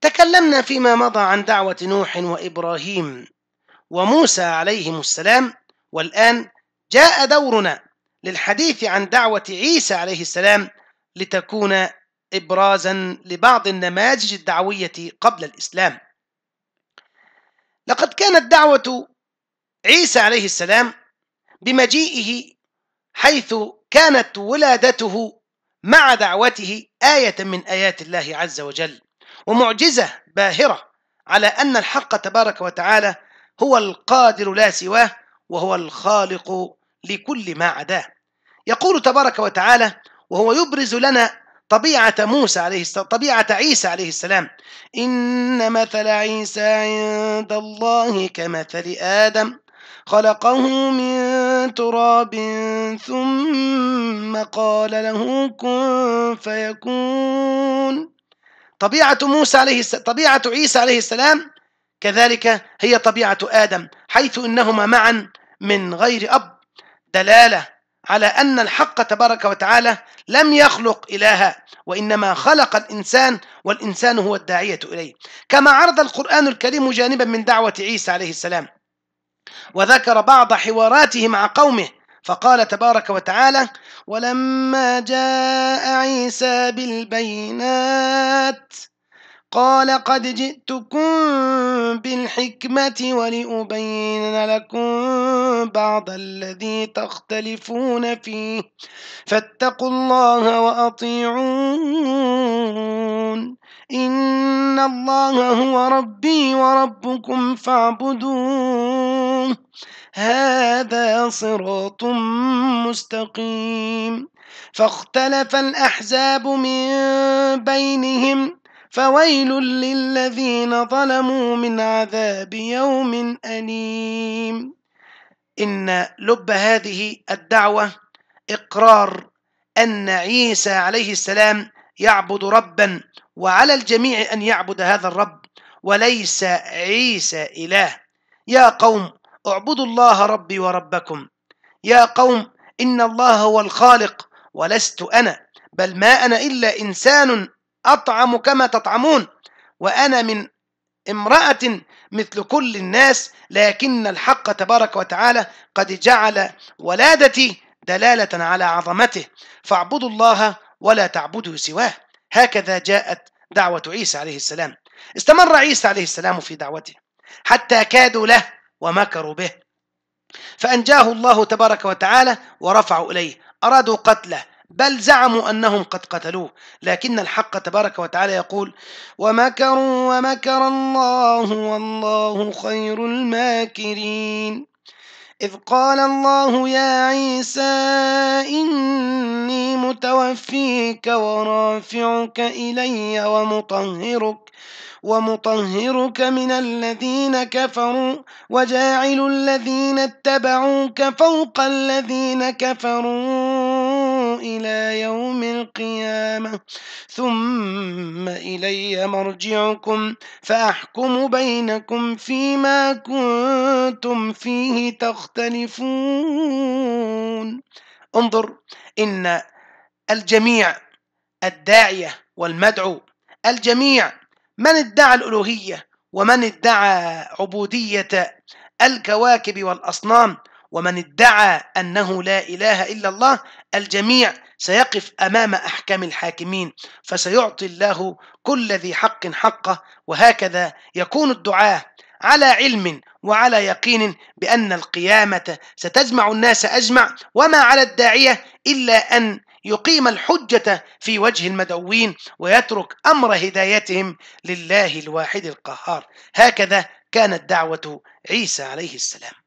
تكلمنا فيما مضى عن دعوة نوح وإبراهيم وموسى عليهم السلام والآن جاء دورنا للحديث عن دعوة عيسى عليه السلام لتكون إبرازا لبعض النماذج الدعوية قبل الإسلام لقد كانت دعوة عيسى عليه السلام بمجيئه حيث كانت ولادته مع دعوته آية من آيات الله عز وجل ومعجزة باهرة على أن الحق تبارك وتعالى هو القادر لا سواه وهو الخالق لكل ما عداه يقول تبارك وتعالى وهو يبرز لنا طبيعة موسى عليه السلام طبيعة عيسى عليه السلام إن مثل عيسى عند الله كمثل آدم خلقه من تراب ثم قال له كن فيكون طبيعة موسى عليه الس... طبيعة عيسى عليه السلام كذلك هي طبيعة آدم حيث إنهما معا من غير أب دلالة على أن الحق تبارك وتعالى لم يخلق إلها وإنما خلق الإنسان والإنسان هو الداعية إليه كما عرض القرآن الكريم جانبا من دعوة عيسى عليه السلام وذكر بعض حواراته مع قومه فقال تبارك وتعالى ولما جاء عيسى بالبينات قال قد جئتكم بالحكمة ولأبين لكم بعض الذي تختلفون فيه فاتقوا الله وأطيعون إن الله هو ربي وربكم فاعبدوه هذا صراط مستقيم فاختلف الأحزاب من بينهم فويل للذين ظلموا من عذاب يوم أليم إن لب هذه الدعوة إقرار أن عيسى عليه السلام يعبد ربا وعلى الجميع أن يعبد هذا الرب وليس عيسى إله يا قوم اعبدوا الله ربي وربكم يا قوم إن الله هو الخالق ولست أنا بل ما أنا إلا إنسان أطعم كما تطعمون وأنا من امرأة مثل كل الناس لكن الحق تبارك وتعالى قد جعل ولادتي دلالة على عظمته فاعبدوا الله ولا تعبدوا سواه هكذا جاءت دعوة عيسى عليه السلام استمر عيسى عليه السلام في دعوته حتى كادوا له ومكروا به فأنجاه الله تبارك وتعالى ورفعوا إليه أرادوا قتله بل زعموا أنهم قد قتلوه لكن الحق تبارك وتعالى يقول ومكروا ومكر الله والله خير الماكرين إذ قال الله يا عيسى إني متوفيك ورافعك إلي ومطهرك ومطهرك من الذين كفروا وجاعل الذين اتبعوك فوق الذين كفروا إلى يوم القيامة ثم إلي مرجعكم فأحكم بينكم فيما كنتم فيه تختلفون انظر إن الجميع الداعية والمدعو الجميع من ادعى الألوهية ومن ادعى عبودية الكواكب والأصنام ومن ادعى أنه لا إله إلا الله الجميع سيقف أمام أحكام الحاكمين فسيعطي الله كل ذي حق حقه وهكذا يكون الدعاء على علم وعلى يقين بأن القيامة ستجمع الناس أجمع وما على الداعية إلا أن يقيم الحجة في وجه المدعوين ويترك أمر هدايتهم لله الواحد القهار هكذا كانت دعوة عيسى عليه السلام